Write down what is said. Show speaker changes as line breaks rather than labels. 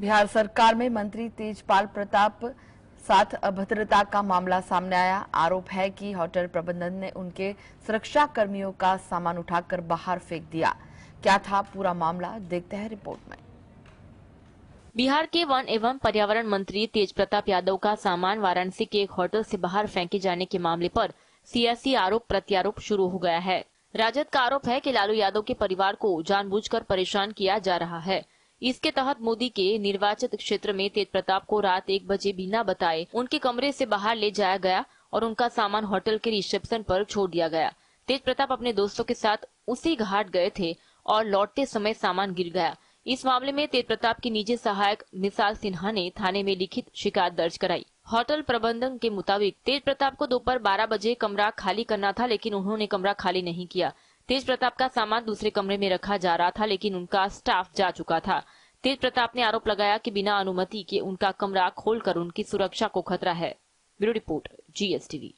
बिहार सरकार में मंत्री तेजपाल प्रताप साथ अभद्रता का मामला सामने आया आरोप है कि होटल प्रबंधन ने उनके सुरक्षा कर्मियों का सामान उठाकर बाहर फेंक दिया क्या था पूरा मामला देखते हैं रिपोर्ट में
बिहार के वन एवं पर्यावरण मंत्री तेज प्रताप यादव का सामान वाराणसी के एक होटल से बाहर फेंके जाने के मामले पर सियासी आरोप प्रत्यारोप शुरू हो गया है राजद का आरोप है कि लालू यादव के परिवार को जानबूझकर परेशान किया जा रहा है इसके तहत मोदी के निर्वाचित क्षेत्र में तेज प्रताप को रात एक बजे बिना बताए उनके कमरे से बाहर ले जाया गया और उनका सामान होटल के रिसेप्शन पर छोड़ दिया गया तेज प्रताप अपने दोस्तों के साथ उसी घाट गए थे और लौटते समय सामान गिर गया इस मामले में तेज प्रताप की निजी सहायक निशाल सिन्हा ने थाने में लिखित शिकायत दर्ज कराई होटल प्रबंधन के मुताबिक तेज प्रताप को दोपहर 12 बजे कमरा खाली करना था लेकिन उन्होंने कमरा खाली नहीं किया तेज प्रताप का सामान दूसरे कमरे में रखा जा रहा था लेकिन उनका स्टाफ जा चुका था तेज प्रताप ने आरोप लगाया कि बिना अनुमति के उनका कमरा खोलकर उनकी सुरक्षा को खतरा है ब्यूरो रिपोर्ट जीएसटीवी